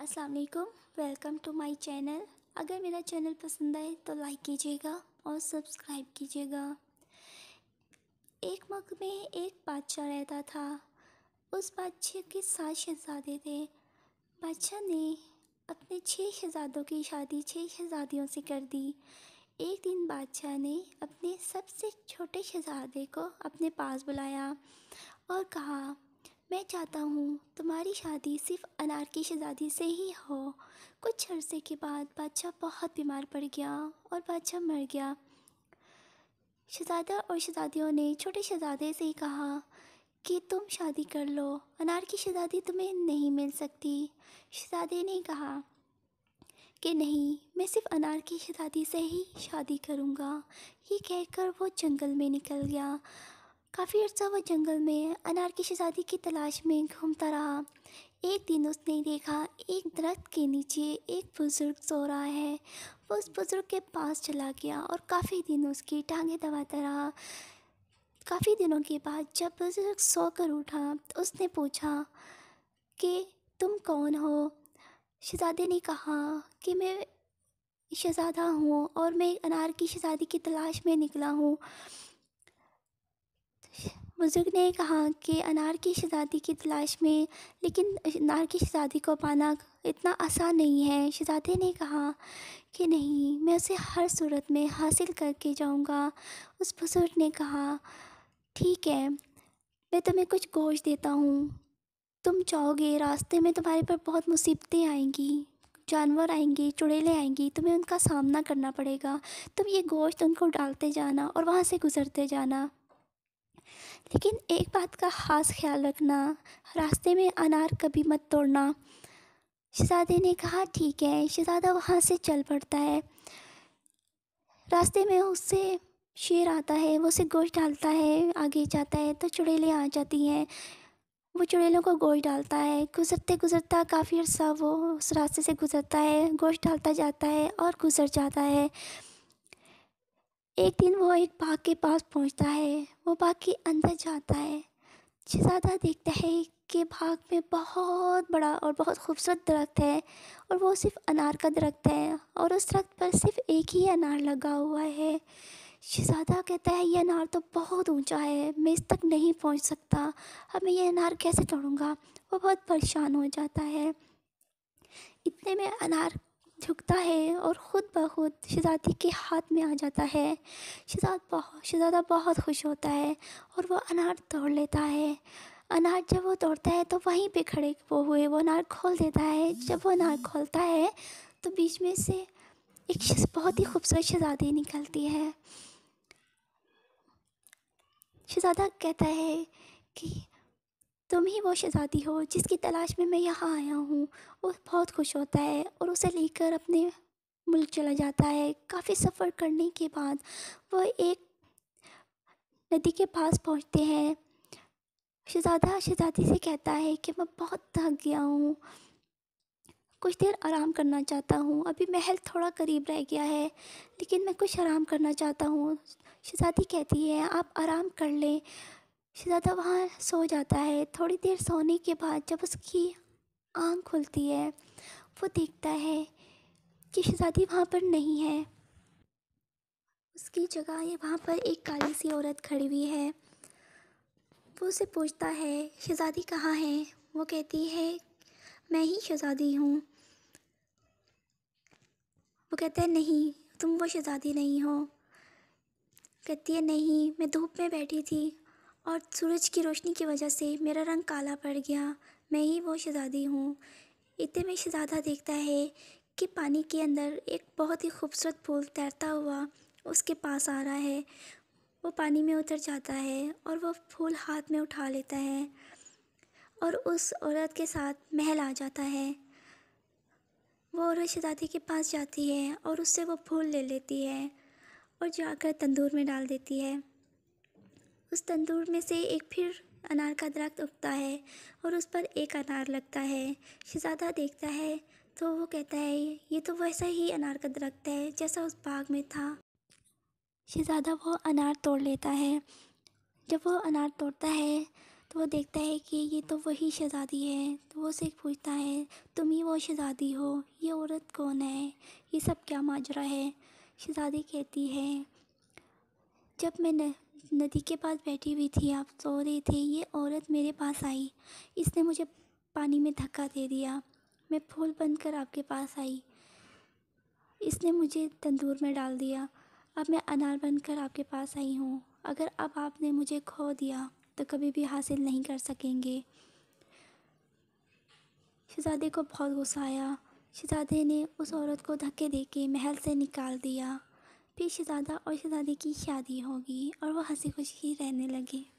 अस्सलाम वालेकुम welcome to my channel अगर मेरा चैनल पसंद आए तो लाइक कीजिएगा और सब्सक्राइब कीजिएगा एक मक में एक बादशाह रहता था उस बादशाह के सात शहजादे थे बादशाह ने अपने छः शहजादों की शादी छः शहजादियों से कर दी एक दिन बादशाह ने अपने सबसे छोटे शहजादे को अपने पास बुलाया और कहा मैं चाहता हूँ तुम्हारी शादी सिर्फ अनार की शहज़ादी से ही हो कुछ अरसे के बाद बादशाह बहुत बीमार पड़ गया और बादशाह मर गया शहज़ादा और शहज़ादियों ने छोटे शहज़ादे से ही कहा कि तुम शादी कर लो अनार की शहज़ादी तुम्हें नहीं मिल सकती शहज़ादे ने कहा कि नहीं मैं सिर्फ अनार की शहज़ादी से ही शादी करूँगा ये कहकर वो जंगल में निकल गया काफ़ी अर्सा वह जंगल में अनार की शहजादी की तलाश में घूमता रहा एक दिन उसने देखा एक दरख्त के नीचे एक बुज़ुर्ग सो रहा है वो उस बुज़ुर्ग के पास चला गया और काफ़ी दिन उसकी टांगें दबाता रहा काफ़ी दिनों के बाद जब बुज़ुर्ग सो कर उठा तो उसने पूछा कि तुम कौन हो शहजादे ने कहा कि मैं शहजादा हूँ और मैं अनार की शहजादी की तलाश में निकला हूँ बुज़ुर्ग ने कहा कि अनार की शहज़ादी की तलाश में लेकिन अनार की शहज़ादी को पाना इतना आसान नहीं है शहज़ादे ने कहा कि नहीं मैं उसे हर सूरत में हासिल करके जाऊंगा उस बुज़ुर्ग ने कहा ठीक है मैं तुम्हें कुछ गोश्त देता हूँ तुम चाहोगे रास्ते में तुम्हारे पर बहुत मुसीबतें आएंगी जानवर आएंगे चुड़ैले आएंगी तुम्हें उनका सामना करना पड़ेगा तुम ये गोश्त उनको डालते जाना और वहाँ से गुज़रते जाना लेकिन एक बात का ख़ास ख्याल रखना रास्ते में अनार कभी मत तोड़ना शहजादे ने कहा ठीक है शहजादा वहाँ से चल पड़ता है रास्ते में उससे शेर आता है वो उसे गोश्त डालता है आगे जाता है तो चुड़ैलें आ जाती हैं वो चुड़ैलों को गोश्त डालता है गुज़रते गुज़रता काफ़ी अर्सा वो उस रास्ते से गुज़रता है गोश्त डालता जाता है और गुज़र जाता है एक दिन वो एक बाग के पास पहुंचता है वो बाग के अंदर जाता है शहजादा देखता है कि बाग में बहुत बड़ा और बहुत खूबसूरत दरख्त है और वो सिर्फ अनार का दरख्त है और उस दरख्त पर सिर्फ एक ही अनार लगा हुआ है शहजादा कहता है यह अनार तो बहुत ऊंचा है मैं इस तक नहीं पहुंच सकता अब मैं यह अनार कैसे तोड़ूंगा वो बहुत परेशान हो जाता है इतने में अनार झुकता है और ख़ुद ब खुद शहज़ादी के हाथ में आ जाता है शहज़ाद बहुत शहज़ादा बहुत खुश होता है और वह अनार तोड़ लेता है अनार जब वो तोड़ता है तो वहीं पे खड़े वो हुए वो अनार खोल देता है जब वो अनार खोलता है तो बीच में से एक बहुत ही खूबसूरत शहज़ादी निकलती है शहज़ादा कहता है कि तुम ही वो शहज़ादी हो जिसकी तलाश में मैं यहाँ आया हूँ वो बहुत खुश होता है और उसे लेकर अपने मुल्क चला जाता है काफ़ी सफ़र करने के बाद वह एक नदी के पास पहुँचते हैं शहज़ादा शहज़ादी से कहता है कि मैं बहुत थक गया हूँ कुछ देर आराम करना चाहता हूँ अभी महल थोड़ा करीब रह गया है लेकिन मैं कुछ आराम करना चाहता हूँ शहज़ादी कहती है आप आराम कर लें शहजादा वहाँ सो जाता है थोड़ी देर सोने के बाद जब उसकी आँख खुलती है वो देखता है कि शहजादी वहाँ पर नहीं है उसकी जगह ये वहाँ पर एक काली सी औरत खड़ी हुई है वो उसे पूछता है शहजादी कहाँ है वो कहती है मैं ही शहजादी हूँ वो कहता है नहीं तुम वो शहजादी नहीं हो कहती है नहीं मैं धूप में बैठी थी और सूरज की रोशनी की वजह से मेरा रंग काला पड़ गया मैं ही वो शहज़ादी हूँ इतने में शहज़ादा देखता है कि पानी के अंदर एक बहुत ही खूबसूरत फूल तैरता हुआ उसके पास आ रहा है वो पानी में उतर जाता है और वह फूल हाथ में उठा लेता है और उस औरत के साथ महल आ जाता है वो औरत शहजादी के पास जाती है और उससे वो फूल ले लेती है और जाकर तंदूर में डाल देती है उस तंदूर में से एक फिर अनार का दरख्त उगता है और उस पर एक अनार लगता है शहजादा देखता है तो वो कहता है ये तो वैसा ही अनार का दरख्त है जैसा उस बाग में था शहजादा वो अनार तोड़ लेता है जब वो अनार तोड़ता है तो वो देखता है कि ये तो वही शहजादी है तो वो उसे पूछता है तुम ही वो शहजादी हो ये औरत कौन है ये सब क्या माजरा है शहजादी कहती है जब मैं नदी के पास बैठी हुई थी आप सो रहे थे ये औरत मेरे पास आई इसने मुझे पानी में धक्का दे दिया मैं फूल बनकर आपके पास आई इसने मुझे तंदूर में डाल दिया अब मैं अनार बनकर आपके पास आई हूँ अगर अब आपने मुझे खो दिया तो कभी भी हासिल नहीं कर सकेंगे शहजादे को बहुत गुस्सा आया शहजादे ने उस औरत को धक्के देके महल से निकाल दिया फिर शहज़ादा और शहज़ादी की शादी होगी और वह हंसी खुशी रहने लगे